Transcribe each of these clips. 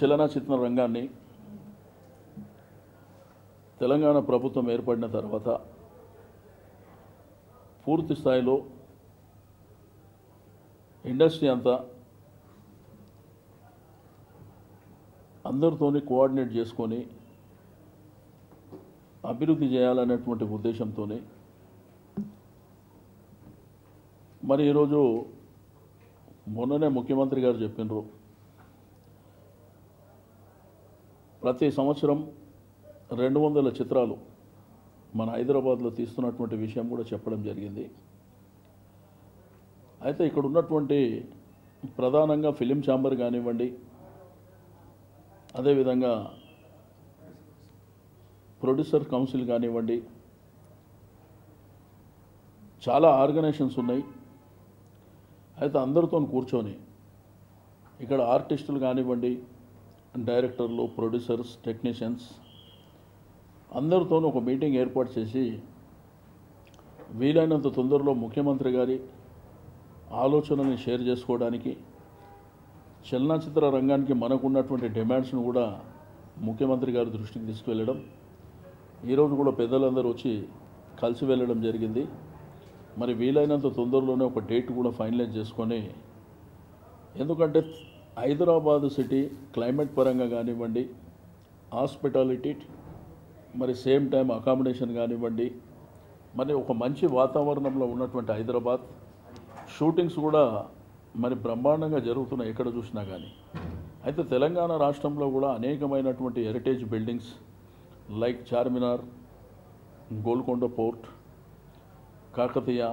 చలనచిత్ర రంగాన్ని తెలంగాణ ప్రభుత్వం ఏర్పడిన తర్వాత పూర్తి స్థాయిలో ఇండస్ట్రీ అంతా అందరితోని కోఆర్డినేట్ చేసుకొని అభివృద్ధి చేయాలనేటువంటి ఉద్దేశంతో మరి ఈరోజు మొన్ననే ముఖ్యమంత్రి గారు చెప్పినారు ప్రతి సంవత్సరం రెండు వందల చిత్రాలు మన హైదరాబాద్లో తీస్తున్నటువంటి విషయం కూడా చెప్పడం జరిగింది అయితే ఇక్కడ ఉన్నటువంటి ప్రధానంగా ఫిలిం ఛాంబర్ కానివ్వండి అదేవిధంగా ప్రొడ్యూసర్ కౌన్సిల్ కానివ్వండి చాలా ఆర్గనైజేషన్స్ ఉన్నాయి అయితే అందరితో కూర్చొని ఇక్కడ ఆర్టిస్టులు కానివ్వండి డైరెక్టర్లు ప్రొడ్యూసర్స్ టెక్నీషియన్స్ అందరితోనూ ఒక మీటింగ్ ఏర్పాటు చేసి వీలైనంత తొందరలో ముఖ్యమంత్రి గారి ఆలోచనని షేర్ చేసుకోవడానికి చలనచిత్ర రంగానికి మనకున్నటువంటి డిమాండ్స్ను కూడా ముఖ్యమంత్రి గారి దృష్టికి తీసుకువెళ్ళడం ఈరోజు కూడా పెద్దలందరూ వచ్చి కలిసి వెళ్ళడం జరిగింది మరి వీలైనంత తొందరలోనే ఒక డేట్ కూడా ఫైనలైజ్ చేసుకొని ఎందుకంటే హైదరాబాదు సిటీ క్లైమేట్ పరంగా కానివ్వండి హాస్పిటాలిటీ మరి సేమ్ టైం అకామిడేషన్ కానివ్వండి మరి ఒక మంచి వాతావరణంలో ఉన్నటువంటి హైదరాబాద్ షూటింగ్స్ కూడా మరి బ్రహ్మాండంగా జరుగుతున్నాయి ఎక్కడ చూసినా కానీ అయితే తెలంగాణ రాష్ట్రంలో కూడా అనేకమైనటువంటి heritage buildings like Charminar Golconda fort Kakatiya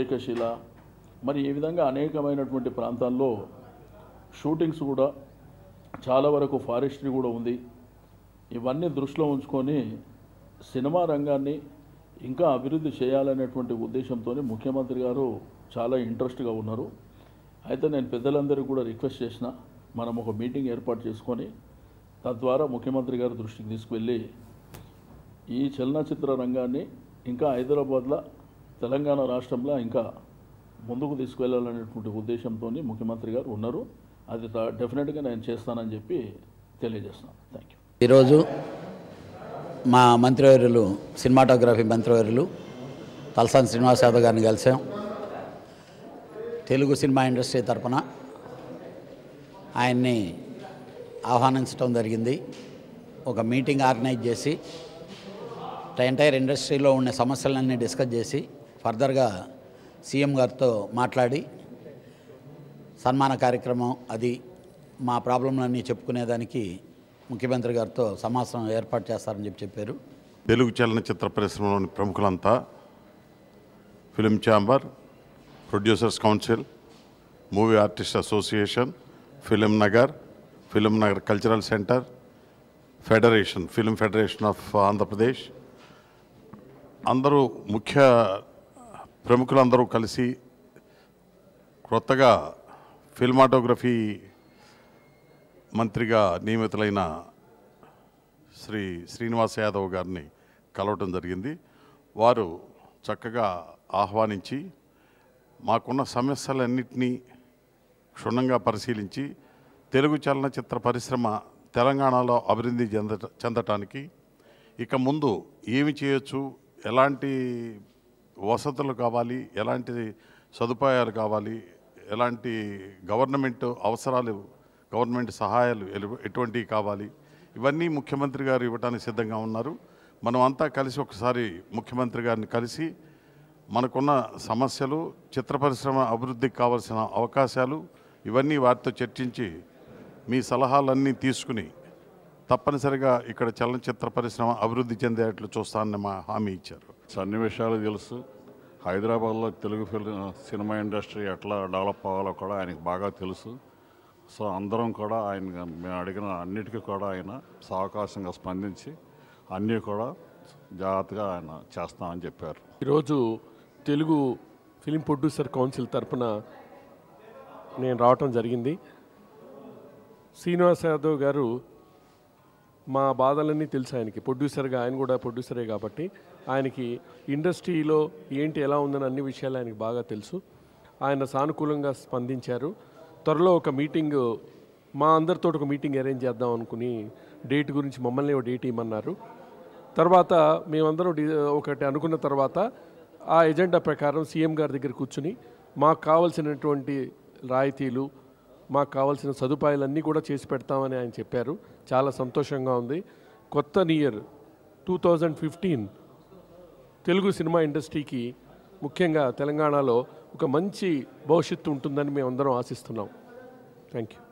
ఏకశిల మరి ఈ విధంగా అనేకమైనటువంటి ప్రాంతాల్లో షూటింగ్స్ కూడా చాలా వరకు ఫారెస్ట్రీ కూడా ఉంది ఇవన్నీ దృష్టిలో ఉంచుకొని సినిమా రంగాన్ని ఇంకా అభివృద్ధి చేయాలనేటువంటి ఉద్దేశంతో ముఖ్యమంత్రి గారు చాలా ఇంట్రెస్ట్గా ఉన్నారు అయితే నేను పెద్దలందరికీ కూడా రిక్వెస్ట్ చేసిన మనం ఒక మీటింగ్ ఏర్పాటు చేసుకొని తద్వారా ముఖ్యమంత్రి గారి దృష్టికి తీసుకువెళ్ళి ఈ చలనచిత్ర రంగాన్ని ఇంకా హైదరాబాద్లో తెలంగాణ రాష్ట్రంలో ఇంకా ముందుకు తీసుకువెళ్ళాలనేటువంటి ఉద్దేశంతో ముఖ్యమంత్రి గారు ఉన్నారు అది డెఫినెట్గా నేను చేస్తానని చెప్పి తెలియజేస్తున్నాను థ్యాంక్ యూ ఈరోజు మా మంత్రివర్యులు సినిమాటోగ్రఫీ మంత్రివర్యులు తలసాని శ్రీనివాస్ యాదవ్ గారిని కలిసాం తెలుగు సినిమా ఇండస్ట్రీ తరఫున ఆయన్ని ఆహ్వానించడం జరిగింది ఒక మీటింగ్ ఆర్గనైజ్ చేసి ఎంటైర్ ఇండస్ట్రీలో ఉండే సమస్యలన్నీ డిస్కస్ చేసి ఫర్దర్గా సీఎం గారితో మాట్లాడి సన్మాన కార్యక్రమం అది మా ప్రాబ్లంలన్నీ చెప్పుకునేదానికి ముఖ్యమంత్రి గారితో సమాసం ఏర్పాటు చేస్తారని చెప్పి చెప్పారు తెలుగు చలనచిత్ర పరిశ్రమలోని ప్రముఖులంతా film chamber producers council movie artist association film Nagar film Nagar cultural centre federation film federation of Andhra Pradesh అందరూ ముఖ్య ప్రముఖులందరూ కలిసి క్రొత్తగా ఫిల్మాటోగ్రఫీ మంత్రిగా నియమితులైన శ్రీ శ్రీనివాస్ యాదవ్ గారిని కలవటం జరిగింది వారు చక్కగా ఆహ్వానించి మాకున్న సమస్యలన్నింటినీ క్షుణ్ణంగా పరిశీలించి తెలుగు చలనచిత్ర పరిశ్రమ తెలంగాణలో అభివృద్ధి చెంద చెందటానికి ఇక ముందు ఏమి చేయొచ్చు ఎలాంటి వసతులు కావాలి ఎలాంటి సదుపాయాలు కావాలి ఎలాంటి గవర్నమెంట్ అవసరాలు గవర్నమెంట్ సహాయాలు ఎటువంటివి కావాలి ఇవన్నీ ముఖ్యమంత్రి గారు ఇవ్వడానికి సిద్ధంగా ఉన్నారు మనం అంతా కలిసి ఒకసారి ముఖ్యమంత్రి గారిని కలిసి మనకున్న సమస్యలు చిత్ర పరిశ్రమ అభివృద్ధికి కావాల్సిన అవకాశాలు ఇవన్నీ వారితో చర్చించి మీ సలహాలన్నీ తీసుకుని తప్పనిసరిగా ఇక్కడ చలనచిత్ర పరిశ్రమ అభివృద్ధి చెందేట్లు చూస్తానని మా హామీ ఇచ్చారు సన్నివేశాలు తెలుసు హైదరాబాద్లో తెలుగు ఫిల్మ్ సినిమా ఇండస్ట్రీ ఎట్లా డెవలప్ అవ్వాలో కూడా ఆయనకు బాగా తెలుసు సో అందరం కూడా ఆయన మేము అడిగిన అన్నిటికీ కూడా ఆయన సావకాశంగా స్పందించి అన్నీ కూడా జాగ్రత్తగా ఆయన చేస్తామని చెప్పారు ఈరోజు తెలుగు ఫిలిం ప్రొడ్యూసర్ కౌన్సిల్ తరఫున నేను రావటం జరిగింది శ్రీనివాస్ యాదవ్ గారు మా బాధలన్నీ తెలుసు ఆయనకి ప్రొడ్యూసర్గా ఆయన కూడా ప్రొడ్యూసరే కాబట్టి ఆయనకి ఇండస్ట్రీలో ఏంటి ఎలా ఉందని అన్ని విషయాలు ఆయనకి బాగా తెలుసు ఆయన సానుకూలంగా స్పందించారు త్వరలో ఒక మీటింగ్ మా అందరితో ఒక మీటింగ్ అరేంజ్ చేద్దాం అనుకుని డేట్ గురించి మమ్మల్ని ఒక డేట్ ఇవ్వమన్నారు తర్వాత మేమందరం ఒకటి అనుకున్న తర్వాత ఆ ఎజెండా ప్రకారం సీఎం గారి దగ్గర కూర్చుని మాకు కావలసినటువంటి రాయితీలు మాకు కావాల్సిన సదుపాయాలన్నీ కూడా చేసి పెడతామని ఆయన చెప్పారు చాలా సంతోషంగా ఉంది కొత్త new year two thousand fifteen Telugu cinema ఇండస్ట్రీకి ముఖ్యంగా తెలంగాణలో ఒక మంచి భవిష్యత్తు ఉంటుందని మేమందరం ఆశిస్తున్నాం థ్యాంక్ యూ